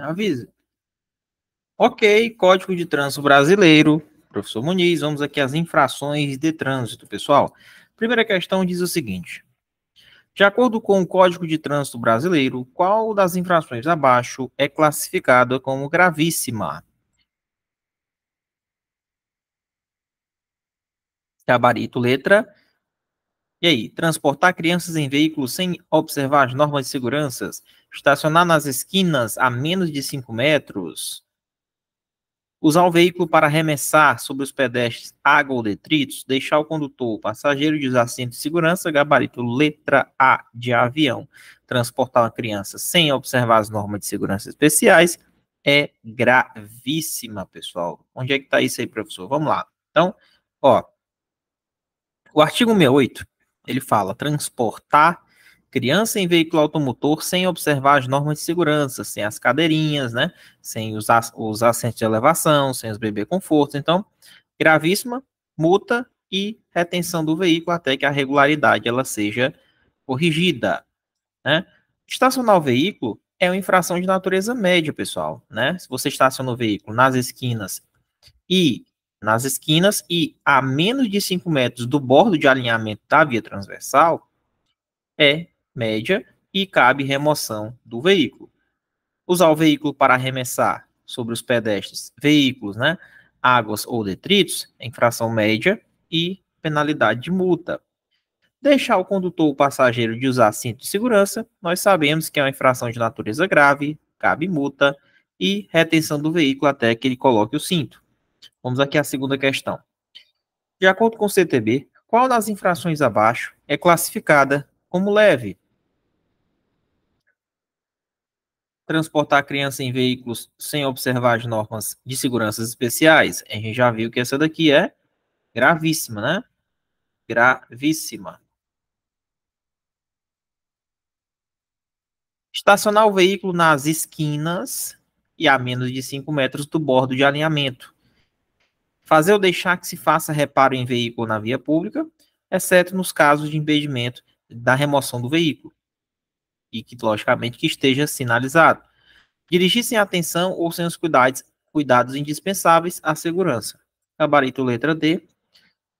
Avisa. Ok, Código de Trânsito Brasileiro, professor Muniz, vamos aqui às infrações de trânsito, pessoal. Primeira questão diz o seguinte: de acordo com o Código de Trânsito Brasileiro, qual das infrações abaixo é classificada como gravíssima? Gabarito, letra. E aí, transportar crianças em veículos sem observar as normas de segurança estacionar nas esquinas a menos de 5 metros, usar o veículo para arremessar sobre os pedestres água ou detritos, deixar o condutor, ou passageiro de assento de segurança, gabarito letra A de avião, transportar uma criança sem observar as normas de segurança especiais, é gravíssima, pessoal. Onde é que está isso aí, professor? Vamos lá. Então, ó, o artigo 68, ele fala transportar criança em veículo automotor sem observar as normas de segurança, sem as cadeirinhas, né? Sem os, os assentos de elevação, sem os bebê conforto. Então, gravíssima, multa e retenção do veículo até que a regularidade ela seja corrigida, né? Estacionar o veículo é uma infração de natureza média, pessoal, né? Se você estaciona o veículo nas esquinas e nas esquinas e a menos de 5 metros do bordo de alinhamento da via transversal, é média e cabe remoção do veículo. Usar o veículo para arremessar sobre os pedestres, veículos, né, águas ou detritos, infração média e penalidade de multa. Deixar o condutor ou passageiro de usar cinto de segurança, nós sabemos que é uma infração de natureza grave, cabe multa e retenção do veículo até que ele coloque o cinto. Vamos aqui à segunda questão. De acordo com o CTB, qual das infrações abaixo é classificada como leve? transportar criança em veículos sem observar as normas de segurança especiais, a gente já viu que essa daqui é gravíssima, né? Gravíssima. Estacionar o veículo nas esquinas e a menos de 5 metros do bordo de alinhamento. Fazer ou deixar que se faça reparo em veículo na via pública, exceto nos casos de impedimento da remoção do veículo e que, logicamente, que esteja sinalizado. Dirigir sem atenção ou sem os cuidados, cuidados indispensáveis à segurança. Gabarito letra D.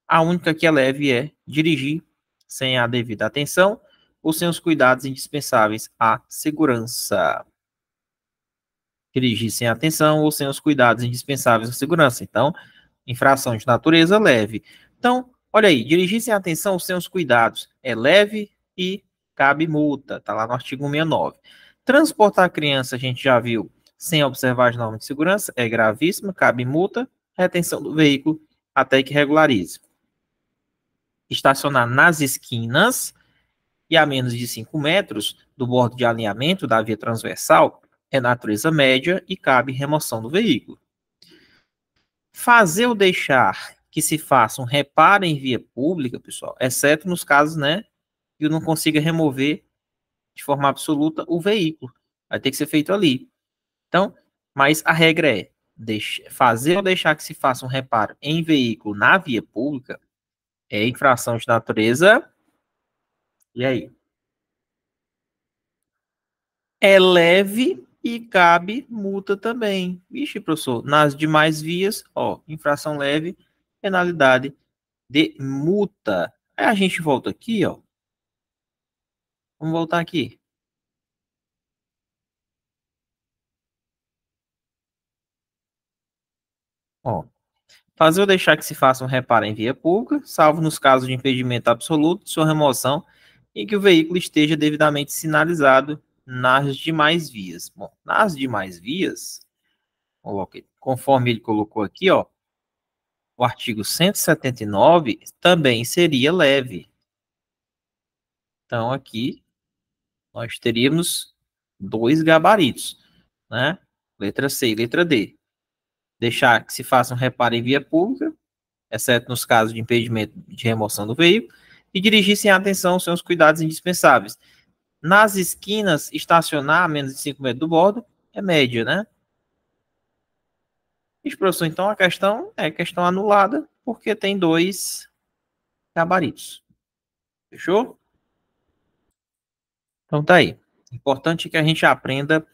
A única que é leve é dirigir sem a devida atenção ou sem os cuidados indispensáveis à segurança. Dirigir sem atenção ou sem os cuidados indispensáveis à segurança. Então, infração de natureza leve. Então, olha aí, dirigir sem atenção ou sem os cuidados é leve e cabe multa, tá lá no artigo 169. Transportar criança, a gente já viu, sem observar as normas de segurança, é gravíssimo, cabe multa, retenção do veículo até que regularize. Estacionar nas esquinas e a menos de 5 metros do bordo de alinhamento da via transversal é natureza média e cabe remoção do veículo. Fazer ou deixar que se faça um reparo em via pública, pessoal, exceto nos casos né, que eu não consiga remover de forma absoluta o veículo. Vai ter que ser feito ali. Então, mas a regra é fazer ou deixar que se faça um reparo em veículo na via pública é infração de natureza. E aí? É leve e cabe multa também. Vixe, professor, nas demais vias, ó, infração leve, penalidade de multa. Aí a gente volta aqui, ó, Vamos voltar aqui. Ó, fazer ou deixar que se faça um reparo em via pública, salvo nos casos de impedimento absoluto, sua remoção e que o veículo esteja devidamente sinalizado nas demais vias. Bom, nas demais vias, conforme ele colocou aqui, ó, o artigo 179 também seria leve. Então, aqui nós teríamos dois gabaritos, né? Letra C e letra D. Deixar que se faça um reparo em via pública, exceto nos casos de impedimento de remoção do veículo, e dirigir sem atenção aos seus cuidados indispensáveis. Nas esquinas, estacionar a menos de 5 metros do bordo é média, né? Isso, professor, então a questão é questão anulada, porque tem dois gabaritos. Fechou? Então tá aí. Importante que a gente aprenda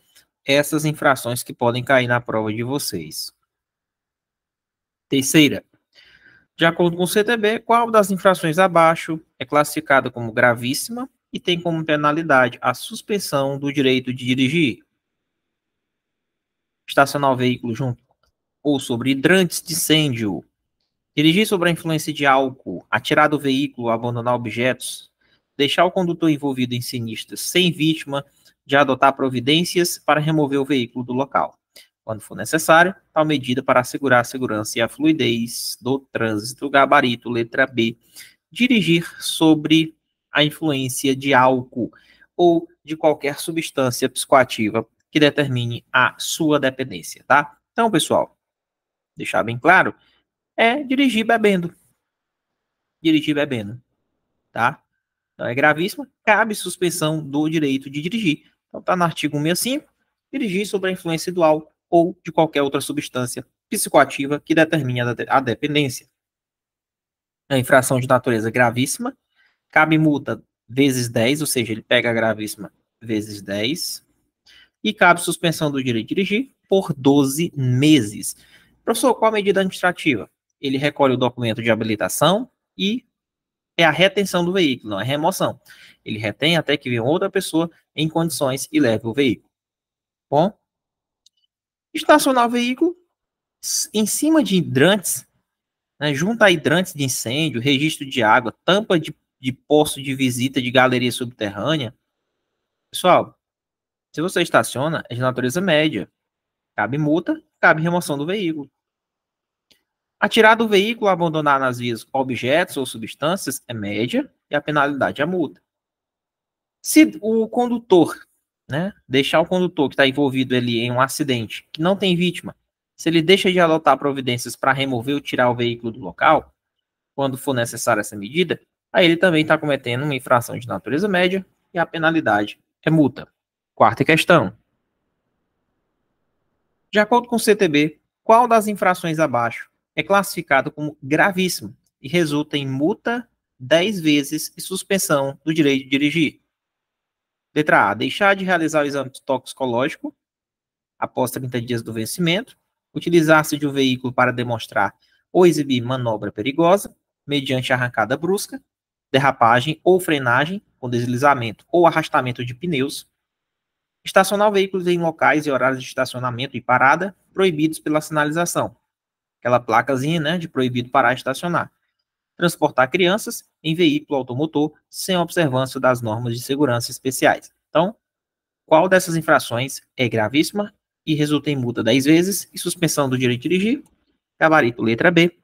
essas infrações que podem cair na prova de vocês. Terceira, de acordo com o CTB, qual das infrações abaixo é classificada como gravíssima e tem como penalidade a suspensão do direito de dirigir? Estacionar o veículo junto ou sobre hidrantes de incêndio, dirigir sobre a influência de álcool, atirar do veículo, abandonar objetos, deixar o condutor envolvido em sinistro sem vítima, de adotar providências para remover o veículo do local, quando for necessário, tal medida para assegurar a segurança e a fluidez do trânsito. Gabarito, letra B. Dirigir sobre a influência de álcool ou de qualquer substância psicoativa que determine a sua dependência, tá? Então, pessoal, deixar bem claro, é dirigir bebendo. Dirigir bebendo, tá? Então, é gravíssima, cabe suspensão do direito de dirigir. Então está no artigo 165, dirigir sobre a influência do álcool ou de qualquer outra substância psicoativa que determine a dependência. É a infração de natureza gravíssima, cabe multa vezes 10, ou seja, ele pega a gravíssima vezes 10, e cabe suspensão do direito de dirigir por 12 meses. Professor, qual a medida administrativa? Ele recolhe o documento de habilitação e é a retenção do veículo, não é remoção. Ele retém até que venha outra pessoa em condições e leve o veículo. Bom, estacionar o veículo em cima de hidrantes, né, junto a hidrantes de incêndio, registro de água, tampa de, de poço de visita de galeria subterrânea. Pessoal, se você estaciona, é de natureza média. Cabe multa, cabe remoção do veículo. Atirar do veículo, abandonar nas vias objetos ou substâncias é média e a penalidade é multa. Se o condutor, né, deixar o condutor que está envolvido ali em um acidente que não tem vítima, se ele deixa de adotar providências para remover ou tirar o veículo do local, quando for necessária essa medida, aí ele também está cometendo uma infração de natureza média e a penalidade é multa. Quarta questão. De acordo com o CTB, qual das infrações abaixo é classificado como gravíssimo e resulta em multa 10 vezes e suspensão do direito de dirigir. Letra A. Deixar de realizar o exame toxicológico após 30 dias do vencimento. Utilizar-se de um veículo para demonstrar ou exibir manobra perigosa, mediante arrancada brusca, derrapagem ou frenagem, com deslizamento ou arrastamento de pneus. Estacionar veículos em locais e horários de estacionamento e parada proibidos pela sinalização, aquela placazinha né, de proibido parar e estacionar. Transportar crianças em veículo automotor sem observância das normas de segurança especiais. Então, qual dessas infrações é gravíssima e resulta em multa 10 vezes e suspensão do direito de dirigir? Gabarito, letra B.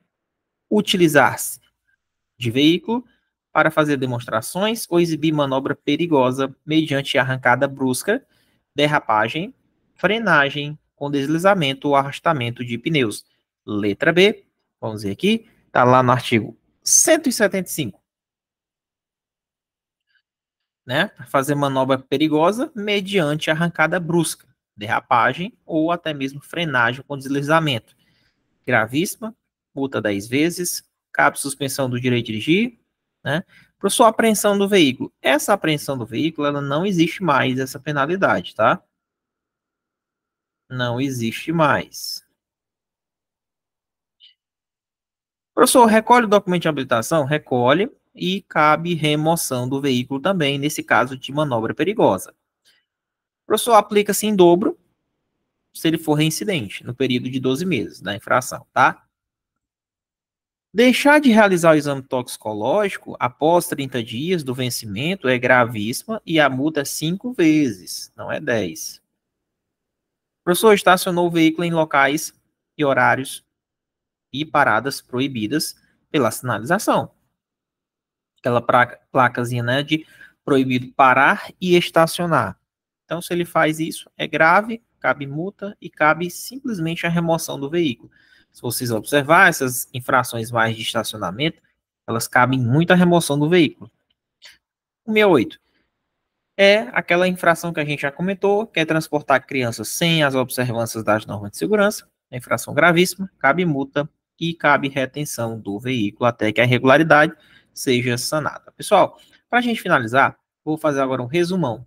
Utilizar-se de veículo para fazer demonstrações ou exibir manobra perigosa mediante arrancada brusca, derrapagem, frenagem com deslizamento ou arrastamento de pneus Letra B, vamos ver aqui, está lá no artigo 175. Né? Fazer manobra perigosa mediante arrancada brusca, derrapagem ou até mesmo frenagem com deslizamento. Gravíssima, multa 10 vezes, cabe suspensão do direito de dirigir, né? Para sua apreensão do veículo. Essa apreensão do veículo, ela não existe mais essa penalidade, tá? Não existe mais. Professor, recolhe o documento de habilitação? Recolhe e cabe remoção do veículo também, nesse caso de manobra perigosa. Professor, aplica-se em dobro se ele for reincidente, no período de 12 meses da infração, tá? Deixar de realizar o exame toxicológico após 30 dias do vencimento é gravíssima e a multa é 5 vezes, não é 10. professor estacionou o veículo em locais e horários e paradas proibidas pela sinalização. Aquela placa, placazinha né, de proibido parar e estacionar. Então, se ele faz isso, é grave, cabe multa e cabe simplesmente a remoção do veículo. Se vocês observar essas infrações mais de estacionamento, elas cabem muito a remoção do veículo. O 68 é aquela infração que a gente já comentou, que é transportar crianças sem as observâncias das normas de segurança, é infração gravíssima, cabe multa e cabe retenção do veículo até que a irregularidade seja sanada. Pessoal, para a gente finalizar, vou fazer agora um resumão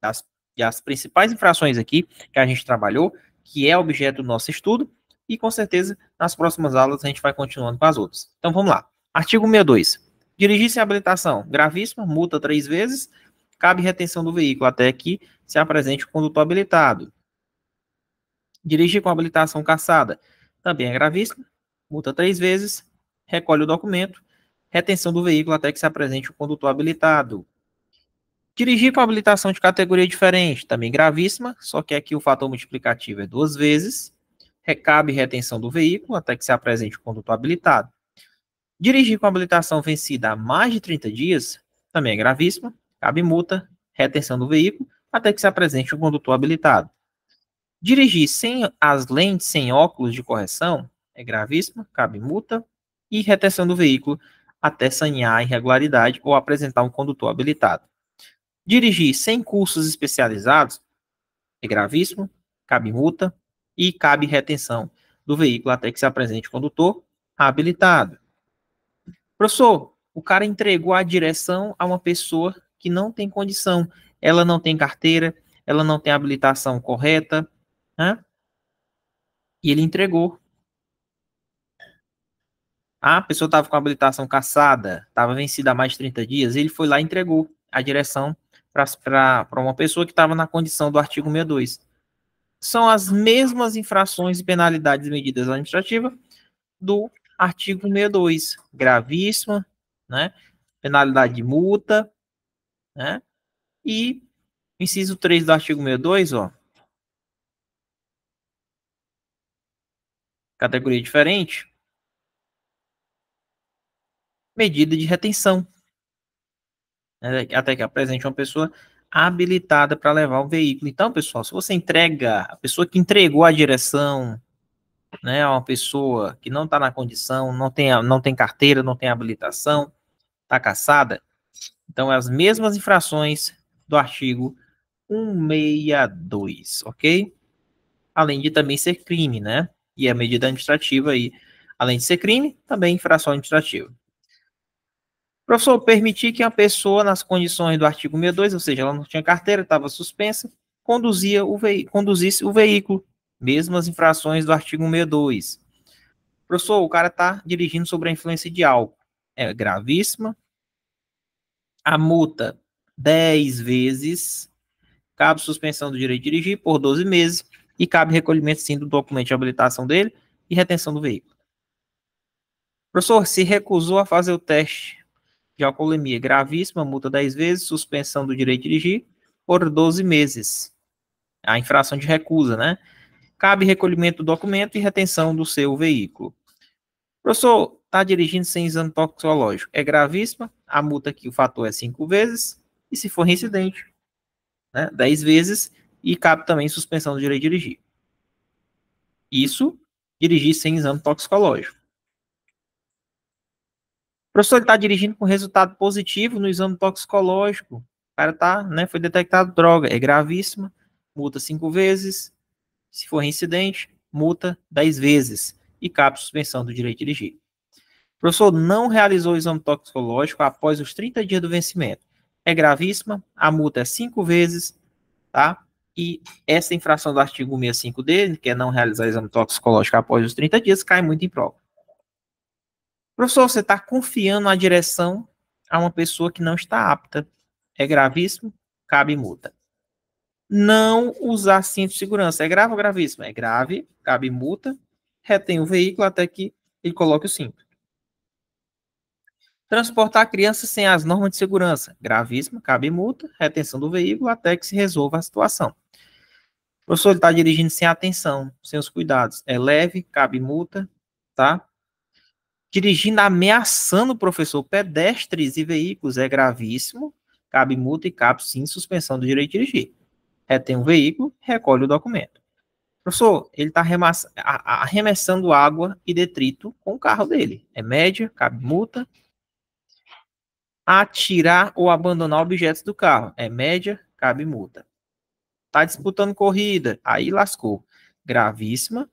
das, das principais infrações aqui que a gente trabalhou, que é objeto do nosso estudo, e com certeza nas próximas aulas a gente vai continuando com as outras. Então vamos lá. Artigo 62. Dirigir sem habilitação, gravíssimo, multa três vezes, cabe retenção do veículo até que se apresente o condutor habilitado. Dirigir com habilitação caçada, também é gravíssimo, multa três vezes, recolhe o documento, retenção do veículo até que se apresente o condutor habilitado. Dirigir com habilitação de categoria diferente, também gravíssima, só que aqui o fator multiplicativo é duas vezes, recabe retenção do veículo até que se apresente o condutor habilitado. Dirigir com habilitação vencida há mais de 30 dias, também é gravíssima, cabe multa, retenção do veículo até que se apresente o condutor habilitado. Dirigir sem as lentes, sem óculos de correção, é gravíssima, cabe multa e retenção do veículo até sanear a irregularidade ou apresentar um condutor habilitado. Dirigir sem cursos especializados é gravíssimo, cabe multa e cabe retenção do veículo até que se apresente o condutor habilitado. Professor, o cara entregou a direção a uma pessoa que não tem condição, ela não tem carteira, ela não tem habilitação correta, né? E ele entregou ah, a pessoa estava com a habilitação caçada, estava vencida há mais de 30 dias, ele foi lá e entregou a direção para uma pessoa que estava na condição do artigo 62. São as mesmas infrações e penalidades e medidas administrativas do artigo 62, gravíssima, né? Penalidade de multa, né? E inciso 3 do artigo 62, ó. Categoria diferente, medida de retenção, né, até que apresente uma pessoa habilitada para levar o veículo. Então, pessoal, se você entrega a pessoa que entregou a direção, né, a uma pessoa que não está na condição, não tem, não tem carteira, não tem habilitação, está caçada, então é as mesmas infrações do artigo 162, ok? Além de também ser crime, né? E a é medida administrativa aí, além de ser crime, também infração administrativa. Professor, permitir que a pessoa, nas condições do artigo 62, ou seja, ela não tinha carteira, estava suspensa, conduzia o conduzisse o veículo, as infrações do artigo 62. Professor, o cara está dirigindo sobre a influência de álcool. É gravíssima. A multa, 10 vezes. Cabe suspensão do direito de dirigir por 12 meses. E cabe recolhimento, sim, do documento de habilitação dele e retenção do veículo. Professor, se recusou a fazer o teste de alcoolemia gravíssima, multa 10 vezes, suspensão do direito de dirigir por 12 meses. A infração de recusa, né? Cabe recolhimento do documento e retenção do seu veículo. Professor, está dirigindo sem exame toxicológico. É gravíssima, a multa aqui, o fator é 5 vezes, e se for reincidente, né, 10 vezes, e cabe também suspensão do direito de dirigir. Isso, dirigir sem exame toxicológico. Professor, está dirigindo com resultado positivo no exame toxicológico. O cara tá, né? Foi detectado droga. É gravíssima. Multa cinco vezes. Se for incidente, multa dez vezes. E cabe suspensão do direito de dirigir. O professor não realizou o exame toxicológico após os 30 dias do vencimento. É gravíssima. A multa é cinco vezes, tá? E essa infração do artigo 65 dele, que é não realizar exame toxicológico após os 30 dias, cai muito em prova. Professor, você está confiando a direção a uma pessoa que não está apta. É gravíssimo, cabe multa. Não usar cinto de segurança. É grave ou gravíssimo? É grave, cabe multa. Retém o veículo até que ele coloque o cinto. Transportar crianças sem as normas de segurança. Gravíssimo, cabe multa, retenção do veículo até que se resolva a situação. O professor está dirigindo sem atenção, sem os cuidados. É leve, cabe multa, tá? dirigindo ameaçando o professor pedestres e veículos é gravíssimo, cabe multa e cabe sim suspensão do direito de dirigir. Retém o veículo, recolhe o documento. Professor, ele está arremessando água e detrito com o carro dele. É média, cabe multa. Atirar ou abandonar objetos do carro. É média, cabe multa. Está disputando corrida. Aí lascou. Gravíssima.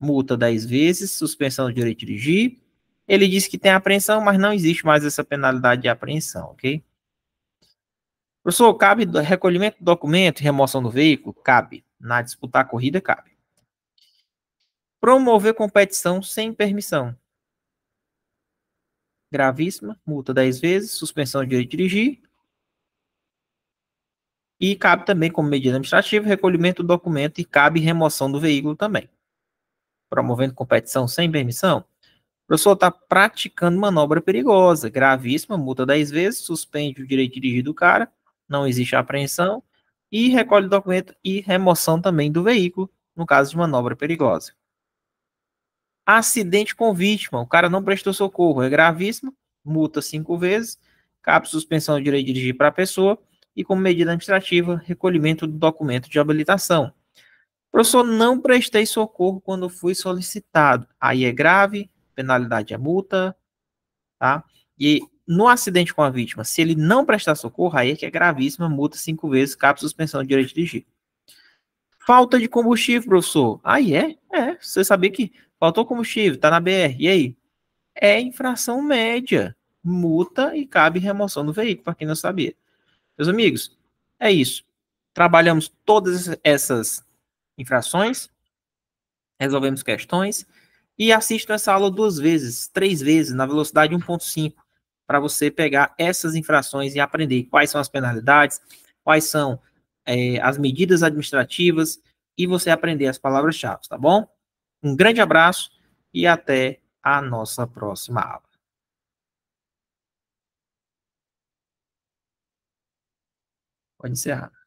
Multa 10 vezes, suspensão do direito de dirigir, ele disse que tem apreensão, mas não existe mais essa penalidade de apreensão, ok? Professor, cabe recolhimento do documento e remoção do veículo? Cabe. Na disputar a corrida, cabe. Promover competição sem permissão. Gravíssima, multa 10 vezes, suspensão de direito de dirigir. E cabe também, como medida administrativa, recolhimento do documento e cabe remoção do veículo também. Promovendo competição sem permissão? professor está praticando manobra perigosa, gravíssima, multa 10 vezes, suspende o direito de dirigir do cara, não existe apreensão, e recolhe o documento e remoção também do veículo, no caso de manobra perigosa. Acidente com vítima, o cara não prestou socorro, é gravíssimo, multa 5 vezes, cabe suspensão do direito de dirigir para a pessoa, e como medida administrativa, recolhimento do documento de habilitação. Professor, não prestei socorro quando fui solicitado. Aí é grave, penalidade é multa, tá? E no acidente com a vítima, se ele não prestar socorro, aí é que é gravíssima, multa cinco vezes, cabe suspensão de direito de dirigir. Falta de combustível, professor. Aí ah, é, é. Você sabia que faltou combustível, tá na BR, e aí? É infração média, multa e cabe remoção do veículo, para quem não sabia. Meus amigos, é isso. Trabalhamos todas essas infrações, resolvemos questões, e assistam essa aula duas vezes, três vezes, na velocidade 1.5, para você pegar essas infrações e aprender quais são as penalidades, quais são é, as medidas administrativas e você aprender as palavras-chave, tá bom? Um grande abraço e até a nossa próxima aula. Pode encerrar.